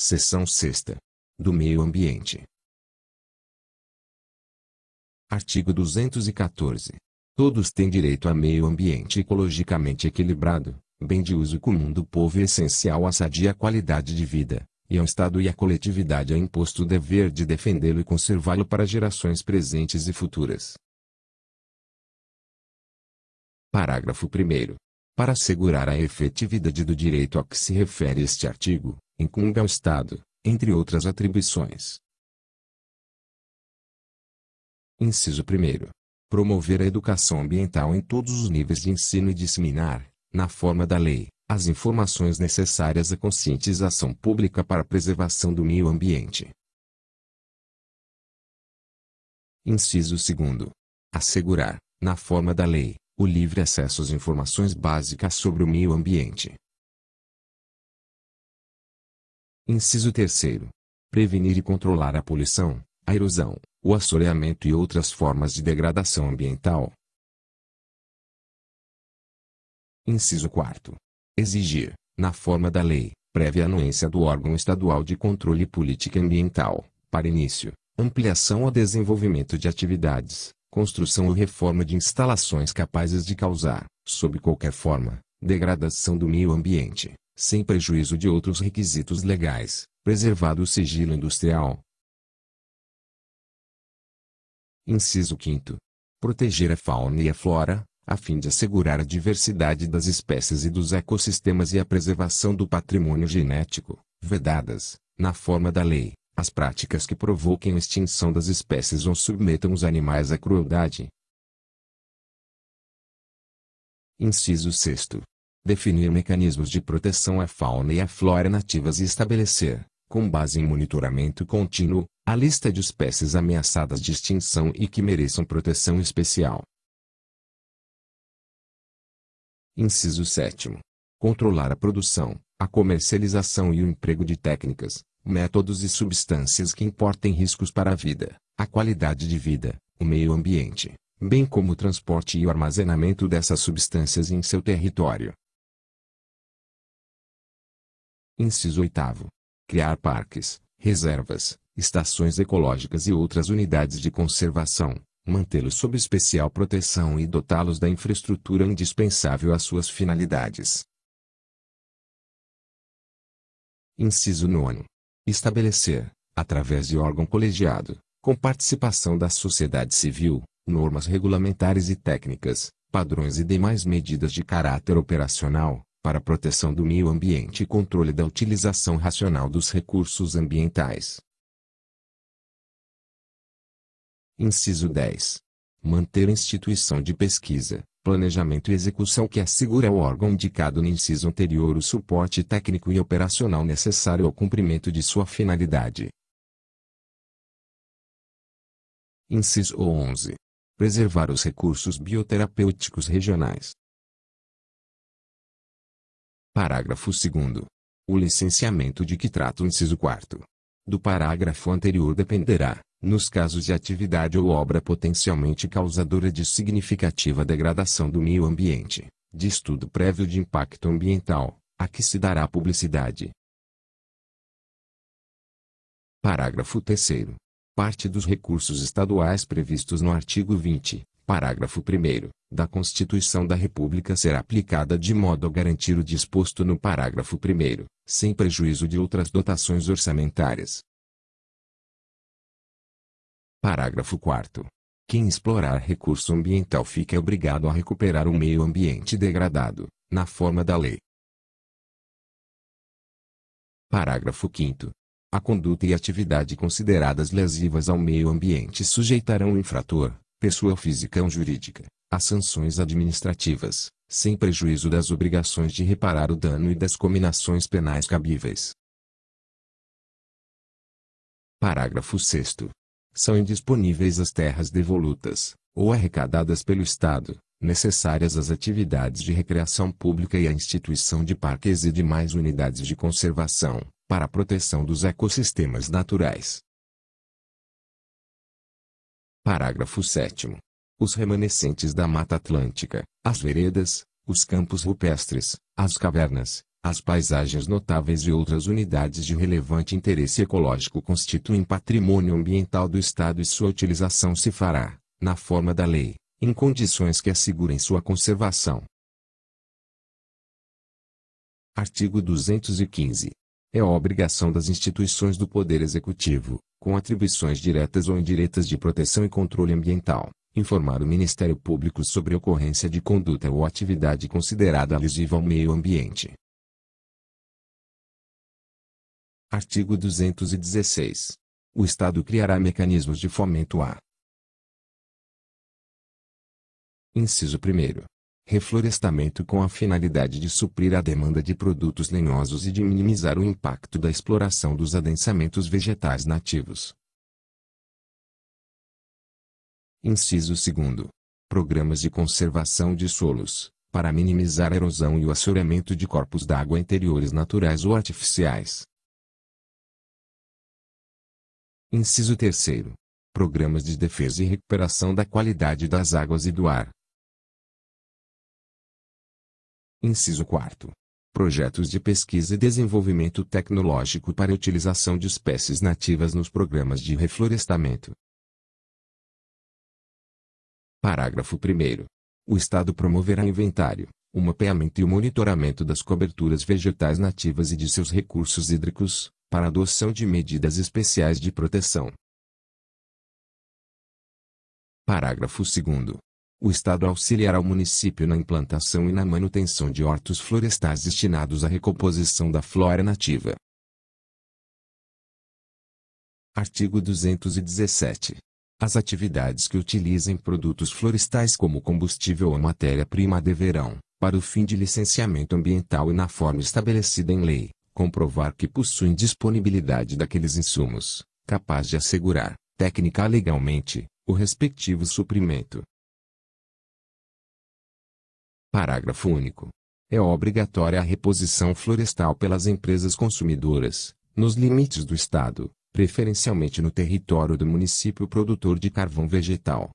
Seção 6. Do Meio Ambiente. Artigo 214. Todos têm direito a meio ambiente ecologicamente equilibrado, bem de uso comum do povo e essencial à sadia qualidade de vida, e ao Estado e à coletividade é imposto o dever de defendê-lo e conservá-lo para gerações presentes e futuras. Parágrafo 1. Para assegurar a efetividade do direito a que se refere este artigo, incumbe ao é Estado, entre outras atribuições. Inciso 1. Promover a educação ambiental em todos os níveis de ensino e disseminar, na forma da lei, as informações necessárias à conscientização pública para a preservação do meio ambiente. Inciso 2. Assegurar, na forma da lei, o livre acesso às informações básicas sobre o meio ambiente. Inciso terceiro. Prevenir e controlar a poluição, a erosão, o assoreamento e outras formas de degradação ambiental. Inciso 4. Exigir, na forma da lei, prévia anuência do órgão estadual de controle política ambiental, para início, ampliação ou desenvolvimento de atividades, construção ou reforma de instalações capazes de causar, sob qualquer forma, degradação do meio ambiente, sem prejuízo de outros requisitos legais, preservado o sigilo industrial. Inciso 5. Proteger a fauna e a flora, a fim de assegurar a diversidade das espécies e dos ecossistemas e a preservação do patrimônio genético, vedadas, na forma da lei, as práticas que provoquem a extinção das espécies ou submetam os animais à crueldade. Inciso 6 definir mecanismos de proteção à fauna e à flora nativas e estabelecer, com base em monitoramento contínuo, a lista de espécies ameaçadas de extinção e que mereçam proteção especial. Inciso 7. Controlar a produção, a comercialização e o emprego de técnicas, métodos e substâncias que importem riscos para a vida, a qualidade de vida, o meio ambiente, bem como o transporte e o armazenamento dessas substâncias em seu território, Inciso 8. Criar parques, reservas, estações ecológicas e outras unidades de conservação, mantê-los sob especial proteção e dotá-los da infraestrutura indispensável às suas finalidades. Inciso 9. Estabelecer, através de órgão colegiado, com participação da sociedade civil, normas regulamentares e técnicas, padrões e demais medidas de caráter operacional, para a proteção do meio ambiente e controle da utilização racional dos recursos ambientais. Inciso 10. Manter a instituição de pesquisa, planejamento e execução que assegura ao órgão indicado no inciso anterior o suporte técnico e operacional necessário ao cumprimento de sua finalidade. Inciso 11. Preservar os recursos bioterapêuticos regionais, Parágrafo 2 O licenciamento de que trata o inciso 4 do parágrafo anterior dependerá, nos casos de atividade ou obra potencialmente causadora de significativa degradação do meio ambiente, de estudo prévio de impacto ambiental, a que se dará publicidade. Parágrafo 3 Parte dos recursos estaduais previstos no artigo 20 Parágrafo 1 da Constituição da República será aplicada de modo a garantir o disposto no parágrafo 1 sem prejuízo de outras dotações orçamentárias. Parágrafo 4 Quem explorar recurso ambiental fica obrigado a recuperar o meio ambiente degradado, na forma da lei. Parágrafo 5 a conduta e atividade consideradas lesivas ao meio ambiente sujeitarão o infrator, pessoa física ou jurídica, as sanções administrativas, sem prejuízo das obrigações de reparar o dano e das cominações penais cabíveis. Parágrafo 6 são indisponíveis as terras devolutas, ou arrecadadas pelo Estado, necessárias às atividades de recreação pública e à instituição de parques e demais unidades de conservação, para a proteção dos ecossistemas naturais, Parágrafo 7. Os remanescentes da Mata Atlântica, as veredas, os campos rupestres, as cavernas, as paisagens notáveis e outras unidades de relevante interesse ecológico constituem patrimônio ambiental do Estado e sua utilização se fará, na forma da lei, em condições que assegurem sua conservação. Artigo 215. É obrigação das instituições do Poder Executivo, com atribuições diretas ou indiretas de proteção e controle ambiental, informar o Ministério Público sobre ocorrência de conduta ou atividade considerada alusiva ao meio ambiente. Artigo 216. O Estado criará mecanismos de fomento a. Inciso 1 reflorestamento com a finalidade de suprir a demanda de produtos lenhosos e de minimizar o impacto da exploração dos adensamentos vegetais nativos. Inciso 2. Programas de conservação de solos, para minimizar a erosão e o assoreamento de corpos d'água interiores naturais ou artificiais. Inciso 3. Programas de defesa e recuperação da qualidade das águas e do ar, Inciso 4. Projetos de pesquisa e desenvolvimento tecnológico para utilização de espécies nativas nos programas de reflorestamento. Parágrafo 1. O Estado promoverá inventário, o mapeamento e o monitoramento das coberturas vegetais nativas e de seus recursos hídricos, para adoção de medidas especiais de proteção. Parágrafo 2. O Estado auxiliará o município na implantação e na manutenção de hortos florestais destinados à recomposição da flora nativa. Artigo 217. As atividades que utilizem produtos florestais como combustível ou matéria-prima deverão, para o fim de licenciamento ambiental e na forma estabelecida em lei, comprovar que possuem disponibilidade daqueles insumos, capaz de assegurar, técnica legalmente, o respectivo suprimento. Parágrafo único. É obrigatória a reposição florestal pelas empresas consumidoras, nos limites do Estado, preferencialmente no território do município produtor de carvão vegetal.